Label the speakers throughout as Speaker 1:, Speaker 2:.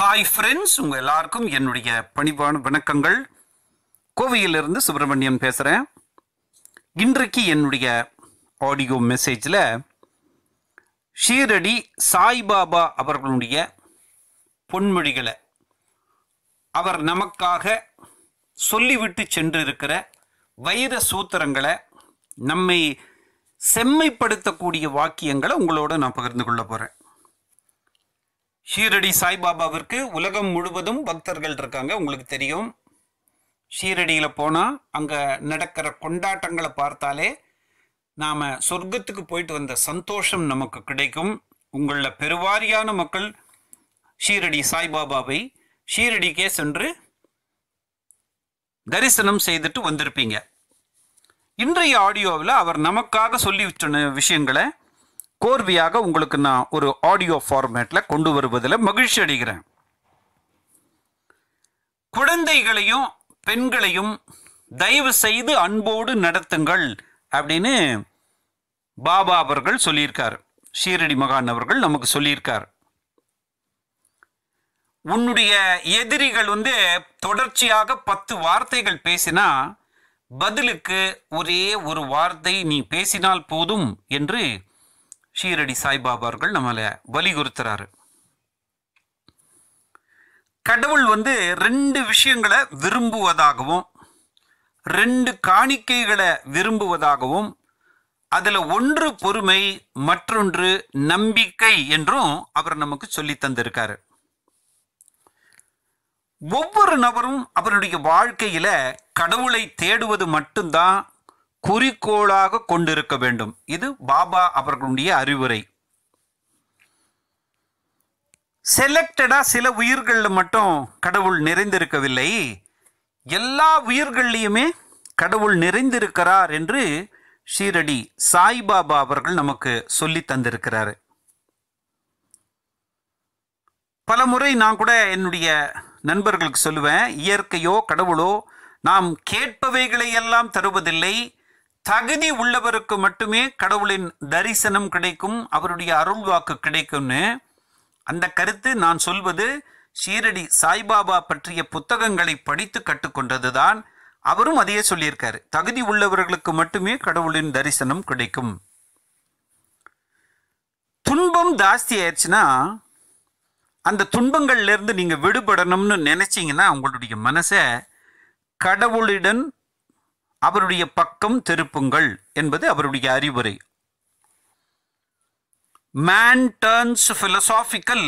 Speaker 1: hi friends உங்கள் எல்லாருக்கும் என்னுடைய பணிவான வணக்கங்கள் கோவையிலிருந்து சுப்பிரமணியம் பேசுகிறேன் இன்றைக்கு என்னுடைய ஆடியோ மெசேஜில் ஷீரடி சாய்பாபா அவர்களுடைய பொன்மொழிகளை அவர் நமக்காக சொல்லிவிட்டு சென்றிருக்கிற வைர சூத்திரங்களை நம்மை செம்மைப்படுத்தக்கூடிய வாக்கியங்களை உங்களோட நான் பகிர்ந்து கொள்ள போகிறேன் ஷீரடி சாய்பாபாவிற்கு உலகம் முழுவதும் பக்தர்கள் இருக்காங்க உங்களுக்கு தெரியும் ஷீரடியில் போனால் அங்கே நடக்கிற கொண்டாட்டங்களை பார்த்தாலே நாம் சொர்க்கத்துக்கு போயிட்டு வந்த சந்தோஷம் நமக்கு கிடைக்கும் உங்களில் பெருவாரியான மக்கள் ஷீரடி சாய்பாபாவை ஷீரடிக்கே சென்று தரிசனம் செய்துட்டு வந்திருப்பீங்க இன்றைய ஆடியோவில் அவர் நமக்காக சொல்லி விஷயங்களை கோர்வையாக உங்களுக்கு நான் ஒரு ஆடியோ ஃபார்மேட்டில் கொண்டு வருவதில் மகிழ்ச்சி அடைகிறேன் குழந்தைகளையும் பெண்களையும் தயவு செய்து அன்போடு நடத்துங்கள் அப்படின்னு பாபா அவர்கள் சொல்லியிருக்கார் ஷீரடி மகான் அவர்கள் நமக்கு சொல்லியிருக்கார் உன்னுடைய எதிரிகள் வந்து தொடர்ச்சியாக பத்து வார்த்தைகள் பேசினா பதிலுக்கு ஒரே ஒரு வார்த்தை நீ பேசினால் போதும் என்று ஷீரடி சாய்பாபா அவர்கள் நம்மளை வலியுறுத்துறாரு கடவுள் வந்து ரெண்டு விஷயங்களை விரும்புவதாகவும் ரெண்டு காணிக்கைகளை விரும்புவதாகவும் அதில் ஒன்று பொறுமை மற்றொன்று நம்பிக்கை என்றும் அவர் நமக்கு சொல்லி தந்திருக்காரு ஒவ்வொரு நபரும் அவருடைய வாழ்க்கையில் கடவுளை தேடுவது மட்டும்தான் குறிக்கோளாக கொண்டிருக்க வேண்டும் இது பாபா அவர்களுடைய அறிவுரை செலக்டடா சில உயிர்களில் மட்டும் கடவுள் நிறைந்திருக்கவில்லை எல்லா உயிர்கள்லையுமே கடவுள் நிறைந்திருக்கிறார் என்று ஷீரடி சாய்பாபா அவர்கள் நமக்கு சொல்லி தந்திருக்கிறார் பல முறை நான் கூட என்னுடைய நண்பர்களுக்கு சொல்லுவேன் இயற்கையோ கடவுளோ நாம் கேட்பவைகளை எல்லாம் தருவதில்லை தகுதி உள்ளவருக்கு மட்டுமே கடவுளின் தரிசனம் கிடைக்கும் அவருடைய அருள் வாக்கு கிடைக்கும்னு அந்த கருத்து நான் சொல்வது ஷீரடி சாய்பாபா பற்றிய புத்தகங்களை படித்து கற்றுக்கொண்டதுதான் அவரும் அதையே சொல்லியிருக்காரு தகுதி உள்ளவர்களுக்கு மட்டுமே கடவுளின் தரிசனம் கிடைக்கும் துன்பம் ஜாஸ்தி ஆயிடுச்சுன்னா அந்த துன்பங்கள்லேருந்து நீங்கள் விடுபடணும்னு நினச்சிங்கன்னா உங்களுடைய மனசை கடவுளிடம் அவருடைய பக்கம் திருப்புங்கள் என்பது அவருடைய அறிவுரை man turns philosophical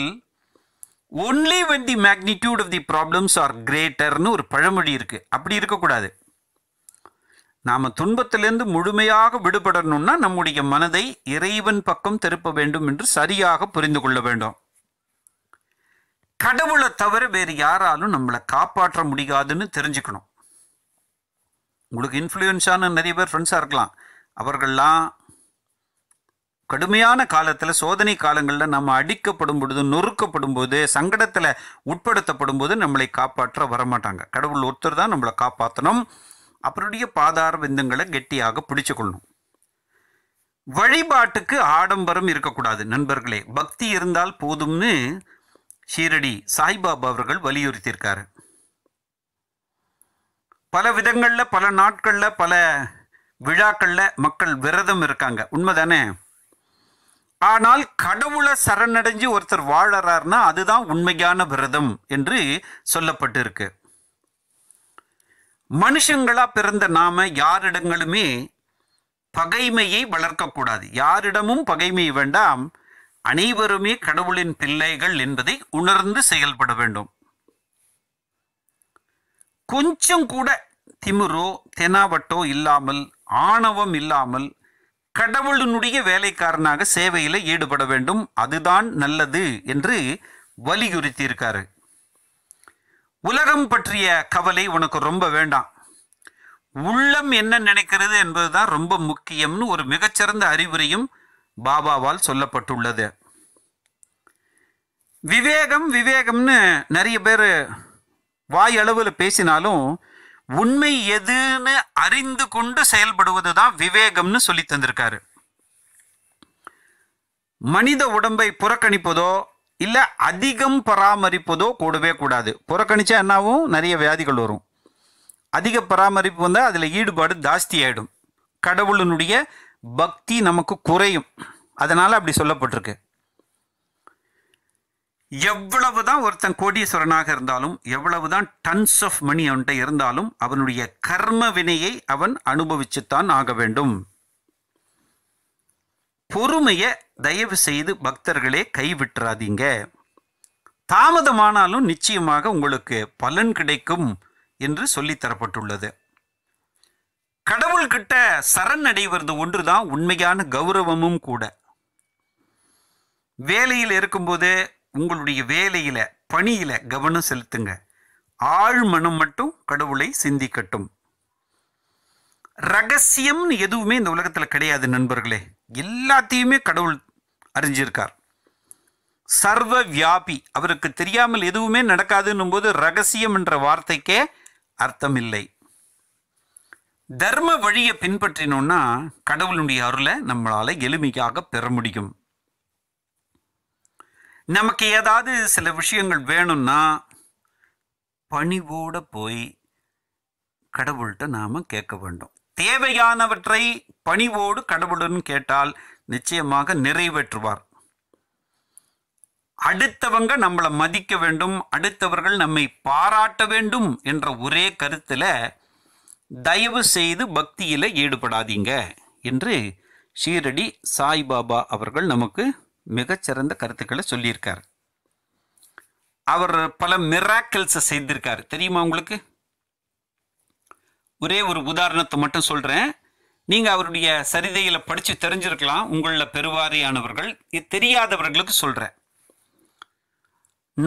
Speaker 1: only when the magnitude of the problems are greaterனு ஒரு பழமொழி இருக்குது அப்படி இருக்கக்கூடாது நாம் துன்பத்திலிருந்து முழுமையாக விடுபடணும்னா நம்முடைய மனதை இறைவன் பக்கம் திருப்ப வேண்டும் என்று சரியாக புரிந்து கொள்ள வேண்டும் கடவுளை தவிர வேறு யாராலும் நம்மளை காப்பாற்ற முடியாதுன்னு தெரிஞ்சுக்கணும் உங்களுக்கு இன்ஃப்ளூயன்ஸான நிறைய பேர் ஃப்ரெண்ட்ஸாக இருக்கலாம் அவர்கள்லாம் கடுமையான காலத்தில் சோதனை காலங்களில் நம்ம அடிக்கப்படும் பொழுது நொறுக்கப்படும் போது சங்கடத்தில் உட்படுத்தப்படும் போது நம்மளை காப்பாற்ற வரமாட்டாங்க கடவுள் ஒருத்தர் தான் நம்மளை காப்பாற்றணும் அவருடைய பாதார விந்தங்களை கெட்டியாக பிடிச்சுக்கொள்ளணும் வழிபாட்டுக்கு ஆடம்பரம் இருக்கக்கூடாது நண்பர்களே பக்தி இருந்தால் போதும்னு ஷீரடி சாய்பாபா அவர்கள் வலியுறுத்தியிருக்காரு பல விதங்களில் பல நாட்களில் பல விழாக்களில் மக்கள் விரதம் இருக்காங்க உண்மைதானே ஆனால் கடவுளை சரணடைஞ்சு ஒருத்தர் வாழறாருன்னா அதுதான் உண்மையான விரதம் என்று சொல்லப்பட்டிருக்கு மனுஷங்களா பிறந்த நாம யாரிடங்களுமே பகைமையை வளர்க்கக்கூடாது யாரிடமும் பகைமை வேண்டாம் அனைவருமே கடவுளின் பிள்ளைகள் என்பதை உணர்ந்து செயல்பட வேண்டும் கொஞ்சம் கூட திமுரோ தெனாவட்டோ இல்லாமல் ஆணவம் இல்லாமல் கடவுளினுடைய வேலைக்காரனாக சேவையில் ஈடுபட வேண்டும் அதுதான் நல்லது என்று வலியுறுத்தியிருக்காரு உலகம் பற்றிய கவலை உனக்கு ரொம்ப வேண்டாம் உள்ளம் என்ன நினைக்கிறது என்பதுதான் ரொம்ப முக்கியம்னு ஒரு மிகச்சிறந்த அறிவுரையும் பாபாவால் சொல்லப்பட்டுள்ளது விவேகம் விவேகம்னு நிறைய பேர் வாயளவில் பேசினாலும் உண்மை எதுன்னு அறிந்து கொண்டு செயல்படுவது தான் விவேகம்னு சொல்லி தந்திருக்காரு மனித உடம்பை புறக்கணிப்பதோ இல்லை அதிகம் பராமரிப்பதோ கூடவே கூடாது புறக்கணிச்சா என்னாவும் நிறைய வியாதிகள் வரும் அதிக பராமரிப்பு வந்தால் அதில் ஈடுபாடு ஜாஸ்தி ஆகிடும் கடவுளினுடைய பக்தி நமக்கு குறையும் அதனால் அப்படி சொல்லப்பட்டிருக்கு எவ்வளவுதான் ஒருத்தன் கோடீஸ்வரனாக இருந்தாலும் எவ்வளவுதான் டன்ஸ் ஆஃப் மணி அவன்கிட்ட இருந்தாலும் அவனுடைய கர்ம வினையை அவன் அனுபவிச்சுத்தான் ஆக வேண்டும் பொறுமையை தயவு செய்து பக்தர்களே கைவிட்டுறாதீங்க தாமதமானாலும் நிச்சயமாக உங்களுக்கு பலன் கிடைக்கும் என்று சொல்லித்தரப்பட்டுள்ளது கடவுள்கிட்ட அடைவது ஒன்றுதான் உண்மையான கௌரவமும் கூட வேலையில் இருக்கும்போது உங்களுடைய வேலையில் பணியில் கவனம் செலுத்துங்க ஆழ் மனம் மட்டும் கடவுளை சிந்திக்கட்டும் ரகசியம்னு எதுவுமே இந்த உலகத்தில் கிடையாது நண்பர்களே எல்லாத்தையுமே கடவுள் அறிஞ்சிருக்கார் சர்வ வியாபி அவருக்கு தெரியாமல் எதுவுமே நடக்காதுன்னும் போது ரகசியம் என்ற வார்த்தைக்கே அர்த்தம் இல்லை தர்ம வழியை பின்பற்றினோம்னா கடவுளுடைய அருளை நம்மளால் எளிமையாக பெற முடியும் நமக்கு ஏதாவது சில விஷயங்கள் வேணும்னா பணிவோடு போய் கடவுள்கிட்ட நாம் கேட்க வேண்டும் தேவையானவற்றை பணிவோடு கடவுளுடன் கேட்டால் நிச்சயமாக நிறைவேற்றுவார் அடுத்தவங்க நம்மளை மதிக்க வேண்டும் அடுத்தவர்கள் நம்மை பாராட்ட வேண்டும் என்ற ஒரே கருத்தில் தயவு செய்து பக்தியில் ஈடுபடாதீங்க என்று ஷீரடி சாய்பாபா அவர்கள் நமக்கு மிகச்சிறந்த கருத்துக்களை சொல்லியிருக்கார் அவர் பல மிராக்கிள்ஸை செய்திருக்கார் தெரியுமா உங்களுக்கு ஒரே ஒரு உதாரணத்தை மட்டும் சொல்கிறேன் நீங்கள் அவருடைய சரிதையில் படித்து தெரிஞ்சிருக்கலாம் உங்களில் பெருவாரியானவர்கள் இது தெரியாதவர்களுக்கு சொல்கிறேன்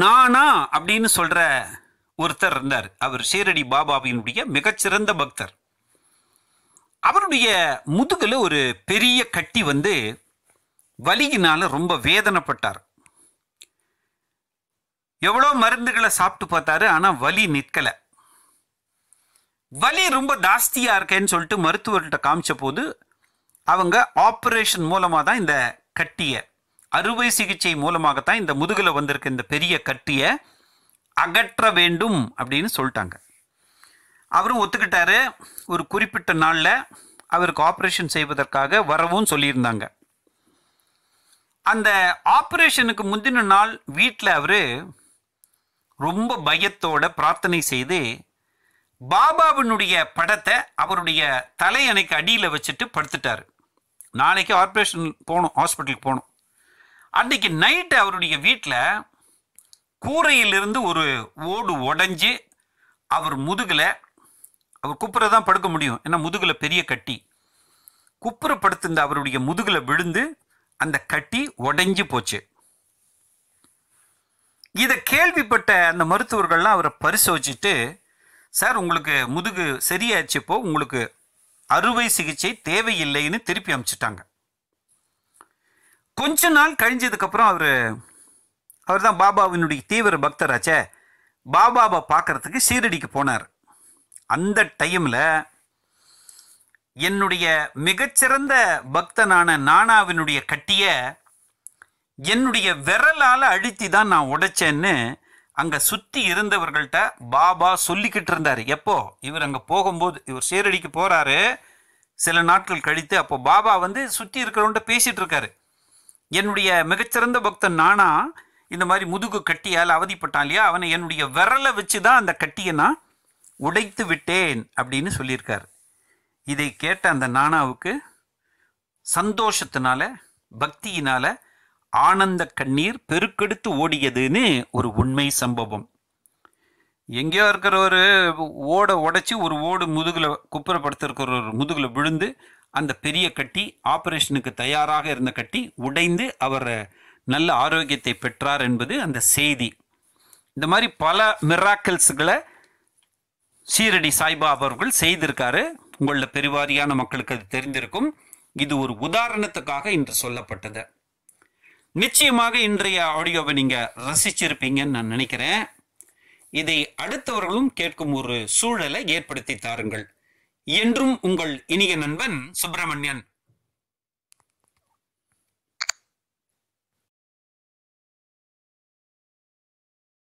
Speaker 1: நானா அப்படின்னு சொல்கிற ஒருத்தர் இருந்தார் அவர் சீரடி பாபாவினுடைய மிகச்சிறந்த பக்தர் அவருடைய முதுகில் ஒரு பெரிய கட்டி வந்து வலியினால் ரொம்ப வேதனைப்பட்டார் எவ்வளோ மருந்துகளை சாப்பிட்டு பார்த்தாரு ஆனால் வலி நிற்கலை வலி ரொம்ப ஜாஸ்தியாக இருக்கேன்னு சொல்லிட்டு மருத்துவர்கிட்ட காமிச்ச போது அவங்க ஆப்ரேஷன் மூலமாக தான் இந்த கட்டியை அறுவை சிகிச்சை மூலமாகத்தான் இந்த முதுகில் வந்திருக்க இந்த பெரிய கட்டியை அகற்ற வேண்டும் அப்படின்னு சொல்லிட்டாங்க அவரும் ஒத்துக்கிட்டாரு ஒரு குறிப்பிட்ட நாளில் அவருக்கு ஆப்ரேஷன் செய்வதற்காக வரவும் சொல்லியிருந்தாங்க அந்த ஆப்ரேஷனுக்கு முந்தின நாள் வீட்டில் அவர் ரொம்ப பயத்தோட பிரார்த்தனை செய்து பாபாவினுடைய படத்தை அவருடைய தலையணைக்கு அடியில் வச்சுட்டு படுத்துட்டார் நாளைக்கு ஆப்ரேஷன் போகணும் ஹாஸ்பிட்டலுக்கு போகணும் அன்றைக்கி நைட்டு அவருடைய வீட்டில் கூரையிலிருந்து ஒரு ஓடு உடஞ்சி அவர் முதுகில் அவர் குப்புரை தான் படுக்க முடியும் ஏன்னா முதுகில் பெரிய கட்டி குப்புறப்படுத்திருந்த அவருடைய முதுகில் விழுந்து அந்த கட்டி உடைஞ்சு போச்சு இதை கேள்விப்பட்ட அந்த மருத்துவர்கள்லாம் அவரை பரிசோதிச்சுட்டு சார் உங்களுக்கு முதுகு சரியாச்சுப்போ உங்களுக்கு அறுவை சிகிச்சை தேவையில்லைன்னு திருப்பி அமைச்சிட்டாங்க கொஞ்ச நாள் கழிஞ்சதுக்கப்புறம் அவர் அவர் தான் பாபாவினுடைய தீவிர பக்தராச்சே பாபாவை பார்க்குறதுக்கு சீரடிக்கு போனார் அந்த டைமில் என்னுடைய மிகச்சிறந்த பக்தனான நானாவினுடைய கட்டிய என்னுடைய விரலால் அழுத்தி தான் நான் உடைச்சேன்னு அங்கே சுற்றி இருந்தவர்கள்ட்ட பாபா சொல்லிக்கிட்டு இருந்தார் எப்போ இவர் அங்கே போகும்போது இவர் சேரடிக்கு போகிறாரு சில நாட்கள் கழித்து அப்போ பாபா வந்து சுற்றி இருக்கிறவன்ட்ட பேசிகிட்டு இருக்காரு என்னுடைய மிகச்சிறந்த பக்தன் நானா இந்த மாதிரி முதுகு கட்டியால் அவதிப்பட்டான் இல்லையா அவனை என்னுடைய விரலை வச்சு தான் அந்த கட்டியை நான் உடைத்து விட்டேன் அப்படின்னு சொல்லியிருக்காரு இதை கேட்ட அந்த நானாவுக்கு சந்தோஷத்தினால பக்தியினால ஆனந்த கண்ணீர் பெருக்கெடுத்து ஓடியதுன்னு ஒரு உண்மை சம்பவம் எங்கேயோ இருக்கிற ஒரு ஓடை உடச்சி ஒரு ஓடு முதுகில் குப்புறப்படுத்திருக்கிற ஒரு முதுகில் விழுந்து அந்த பெரிய கட்டி ஆப்ரேஷனுக்கு தயாராக இருந்த கட்டி உடைந்து அவர் நல்ல ஆரோக்கியத்தை பெற்றார் என்பது அந்த செய்தி இந்த மாதிரி பல மிராக்கிள்ஸுகளை சீரடி சாய்பா அவர்கள் செய்திருக்காரு உங்களில் பெருவாரியான மக்களுக்கு அது தெரிந்திருக்கும் இது ஒரு உதாரணத்துக்காக இன்று சொல்லப்பட்டது நிச்சயமாக இன்றைய ஆடியோவை நீங்கள் ரசிச்சிருப்பீங்கன்னு நான் நினைக்கிறேன் இதை அடுத்தவர்களும் கேட்கும் ஒரு சூழலை ஏற்படுத்தி தாருங்கள் என்றும் உங்கள் இனிய நண்பன் சுப்பிரமணியன்